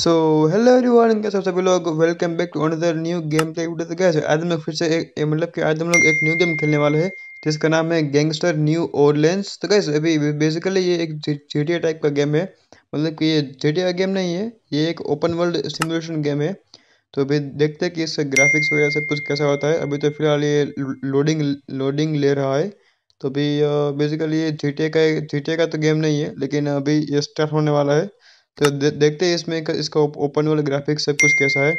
So hello everyone कैसे सभी लोग welcome back to another new game play video तो कैसे आज हम लोग फिर से एक मतलब कि आज हम लोग एक न्यू गेम खेलने वाले हैं जिसका नाम है गैंगस्टर न्यू ओरलेंस तो कैसे अभी बेसिकली ये एक जीटीए टाइप का गेम है मतलब कि ये जीटीए का गेम नहीं है ये एक ओपन वर्ल्ड सिमुलेशन गेम है तो अभी देखते हैं कि इससे ग्राफिक्स वगैरह सब कुछ कैसा होता है अभी तो फिलहाल ये लोडिंग लोडिंग ले रहा है तो अभी बेसिकली ये जीटीए का जीटीए का तो गेम नहीं है लेकिन अभी ये स्टार्ट होने वाला है तो दे, देखते हैं इसमें इसका ओपन वाला ग्राफिक्स सब कुछ कैसा है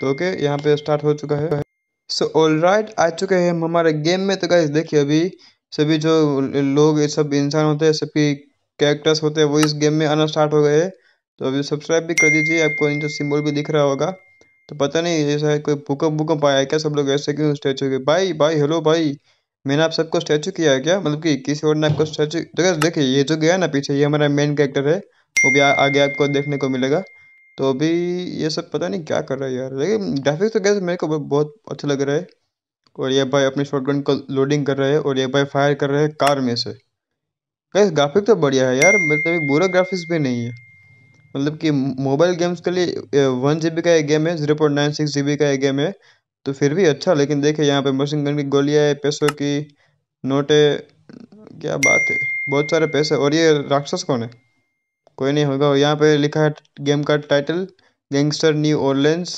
तो ओके यहाँ पे स्टार्ट हो चुका है सो ऑल राइट आ चुके हैं हम हमारे गेम में तो गाइस देखिए अभी सभी जो लोग सब इंसान होते हैं सबकी कैरेक्टर्स होते हैं वो इस गेम में आना स्टार्ट हो गए हैं तो अभी सब्सक्राइब भी कर दीजिए आपको इनका सिंबल भी दिख रहा होगा तो पता नहीं जैसा कोई भूकंप भूकंप आया क्या सब लोग ऐसे क्यों स्टैचू के भाई भाई हेलो भाई मैंने आप सबको स्टैचू किया है क्या मतलब कि किसी और ने आपको स्टैचू तो देखिए ये जो गया ना पीछे ये हमारा मेन कैरेक्टर है वो भी आ, आगे आपको देखने को मिलेगा तो अभी ये सब पता नहीं क्या कर रहा है यार लेकिन ग्राफिक्स तो कैसे मेरे को बहुत अच्छा लग रहा है और ये भाई अपने शॉर्ट गन को लोडिंग कर रहे हैं और ये भाई फायर कर रहे हैं कार में से कैसे ग्राफिक तो बढ़िया है यार मतलब बुरा ग्राफिक्स भी नहीं है मतलब कि मोबाइल गेम्स के लिए वन जी का एक गेम है zero point nine six G का एक गेम है तो फिर भी अच्छा लेकिन देखे यहाँ पे मशीन गन की गोलियाँ है पैसों की नोट है क्या बात है बहुत सारे पैसे और ये राक्षस कौन है कोई नहीं होगा यहाँ पे लिखा है गेम का टाइटल गैंगस्टर न्यू ऑर्लेंस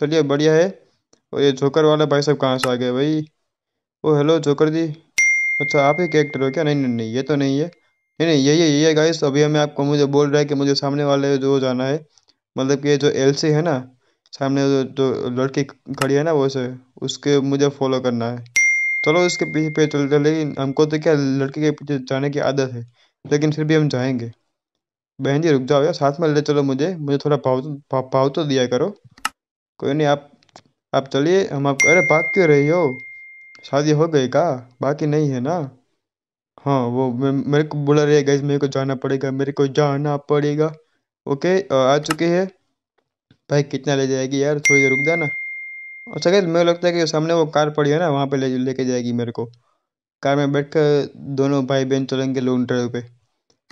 चलिए बढ़िया है और ये जोकर वाला भाई साहब कहाँ से आ गए भाई ओ हेलो जोकर जी अच्छा आप ही कैरेक्टर हो क्या नहीं नहीं नहीं ये तो नहीं है नहीं नहीं यही यही है गाइस अभी हमें आपको मुझे बोल रहा है कि मुझे सामने वाले जो जाना है मतलब कि जो एल है ना सामने जो जो लड़की खड़ी है ना वो से उसके मुझे फॉलो करना है चलो उसके पीछे पे चलते लेकिन हमको तो क्या लड़की के पीछे जाने की आदत है लेकिन फिर भी हम जाएंगे बहन जी रुक जाओ यार साथ में ले चलो मुझे मुझे थोड़ा भाव भाव, भाव तो दिया करो कोई नहीं आप आप चलिए हम आप अरे भाग क्यों रही हो शादी हो गई का बाकी नहीं है ना हाँ वो मेरे को बुला रही है मेरे को जाना पड़ेगा मेरे को जाना पड़ेगा ओके आ चुके है भाई कितना ले जाएगी यार थोड़ी देर रुक जाना अच्छा गई मेरे लगता है कि सामने वो कार पड़ी है ना वहाँ पे ले लेके जाएगी मेरे को कार में बैठ कर दोनों भाई बहन चलेंगे लॉन्ग ड्राइव पे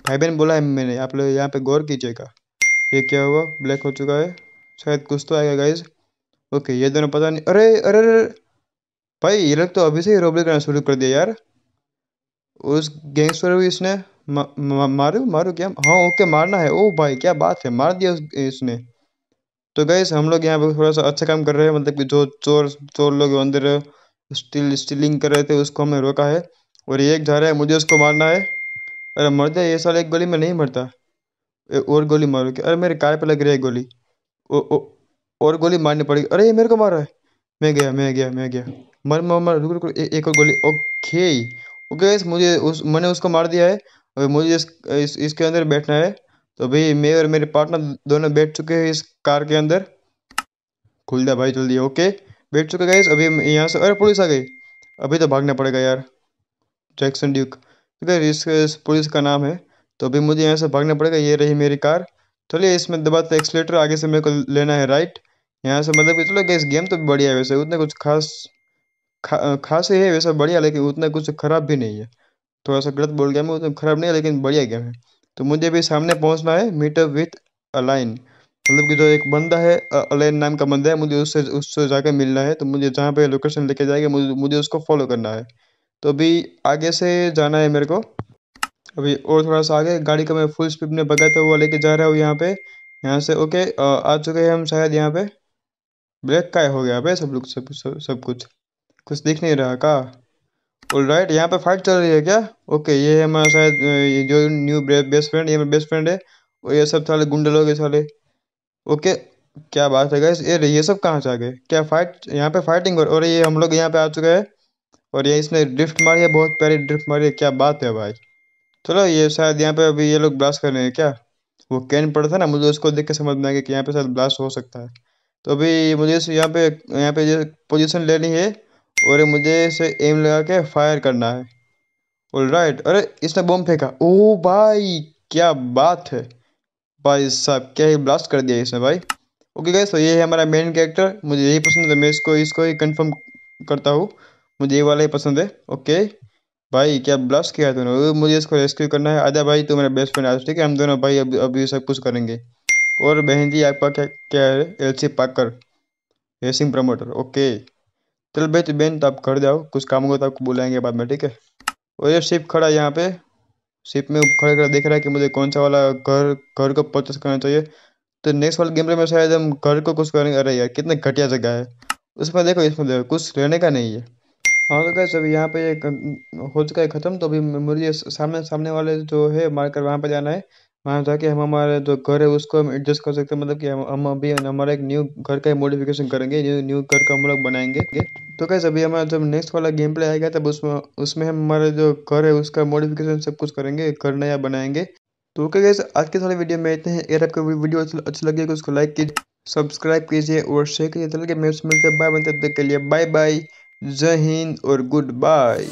भाई बहन बोला है मैंने आप लोग यहाँ पे गौर कीजिएगा ये क्या हुआ ब्लैक हो चुका है शायद कुछ तो आएगा गाइज ओके ये दोनों पता नहीं अरे अरे अरे भाई ये लोग तो अभी से ही रोबले करना शुरू कर दिया यार उस गैंगस्टर भी इसने मारू मारू क्या हाँ ओके मारना है ओ भाई क्या बात है मार दिया इसने तो गाइज हम लोग यहाँ पे थोड़ा सा अच्छा काम कर रहे हैं मतलब कि जो चोर चोर लोग अंदर स्टील स्टीलिंग कर रहे थे उसको हमने रोका है और ये एक जा रहा है मुझे उसको मारना है अरे मर जाए ये साल एक गोली में नहीं मरता ए, और गोली मारो क्या अरे मेरे कार पे लग रही है गोली ओ, ओ, और गोली मारनी पड़ेगी अरे ये मेरे को मार रहा है मैं गया मैं गया मैं गया मर मर मर रुक रुक एक और गोली ओके ओके मुझे उस मैंने उसको मार दिया है और मुझे इस, इस इसके अंदर बैठना है तो भाई मैं और मेरे पार्टनर दोनों बैठ चुके हैं इस कार के अंदर खुल दिया भाई जल्दी ओके बैठ चुके गए अभी यहाँ से अरे पुलिस आ गई अभी तो भागना पड़ेगा यार जैक्सन ड्यूक इधर इस पुलिस का नाम है तो अभी मुझे यहाँ से भागना पड़ेगा ये रही मेरी कार चलिए इसमें दबाते तो एक्सलेटर आगे से मेरे को लेना है राइट यहाँ से मतलब कि चलो गैस गेम तो बढ़िया है वैसे उतना कुछ खास खा, खास ही है वैसे बढ़िया लेकिन उतना कुछ खराब भी नहीं है थोड़ा सा गलत बोल गया मैं उतना खराब नहीं है लेकिन बढ़िया गेम है तो मुझे भी सामने पहुँचना है मीटअप विथ अलाइन मतलब कि जो एक बंदा है अलाइन नाम का बंदा है मुझे उससे उससे जाकर मिलना है तो मुझे जहाँ पे लोकेशन लेके जाएगा मुझे उसको फॉलो करना है तो अभी आगे से जाना है मेरे को अभी और थोड़ा सा आगे गाड़ी का मैं फुल स्पीड में था तो वो लेके जा रहा हूँ यहाँ पे यहाँ से ओके आ चुके हैं हम शायद यहाँ पे ब्रेक का हो गया भाई सब लोग सब, सब सब कुछ कुछ दिख नहीं रहा का और राइट यहाँ पे फाइट चल रही है क्या ओके ये है हमारा शायद जो न्यू बेस्ट फ्रेंड ये मेरा बेस्ट फ्रेंड है और ये सब साले गुंडे लोग साले ओके क्या बात है ये ये सब कहाँ से आ गए क्या फाइट यहाँ पे फाइटिंग और ये हम लोग यहाँ पे आ चुके हैं और ये इसने ड्रिफ्ट मारी है बहुत प्यारी ड्रिफ्ट मारी है क्या बात है भाई चलो ये शायद यहाँ पे अभी ये लोग ब्लास्ट कर रहे हैं क्या वो कैन पड़ा था ना मुझे उसको देख के समझ में आया कि यहाँ पे शायद ब्लास्ट हो सकता है तो अभी मुझे इस यहाँ पे यहाँ पे पोजिशन लेनी है और मुझे इसे एम लगा के फायर करना है ऑल राइट अरे इसने बम फेंका ओ भाई क्या बात है भाई साहब क्या ही ब्लास्ट कर दिया इसने भाई ओके गैस तो ये है हमारा मेन कैरेक्टर मुझे यही पसंद है मैं इसको इसको ही कंफर्म करता हूँ मुझे ये वाला ही पसंद है ओके भाई क्या ब्लास्ट किया तूने मुझे इसको रेस्क्यू करना है आजा भाई तू मेरा बेस्ट फ्रेंड आज ठीक है हम दोनों भाई अभी अभी सब कुछ करेंगे और बहन जी आपका क्या क्या है एल सी पाकर रेसिंग प्रमोटर ओके चल भाई तो बहन तो आप घर जाओ कुछ काम होगा तो आपको बुलाएंगे बाद में ठीक है और ये शिप खड़ा है यहाँ पे शिप में खड़े खड़ा देख रहा है कि मुझे कौन सा वाला घर घर को परचेस करना चाहिए तो नेक्स्ट वाले गेम में शायद हम घर को कुछ करेंगे अरे यार कितने घटिया जगह है उसमें देखो इसमें देखो कुछ रहने का नहीं है हाँ तो कैसे अभी यहाँ पे एक हो चुका है ख़त्म तो अभी मुझे सामने सामने वाले जो है मार्कर वहाँ पे जाना है वहाँ जाके हम हमारे जो घर है उसको हम एडजस्ट कर सकते हैं मतलब कि हम हम अभी हमारा एक न्यू घर का मॉडिफिकेशन करेंगे न्यू न्यू घर का हम लोग बनाएंगे तो कैसे अभी हमारा जब नेक्स्ट वाला गेम प्ले आएगा तब उसमें उसमें हम हमारा जो घर है उसका मॉडिफिकेशन सब कुछ करेंगे घर नया बनाएंगे तो ओके कैसे आज के सारे वीडियो में इतने हैं अगर आपको वीडियो अच्छी लगी तो उसको लाइक कीजिए सब्सक्राइब कीजिए और शेयर कीजिए चलिए तो मैं उसमें मिलते बाय बनते देख के लिए bye bye Jai or goodbye.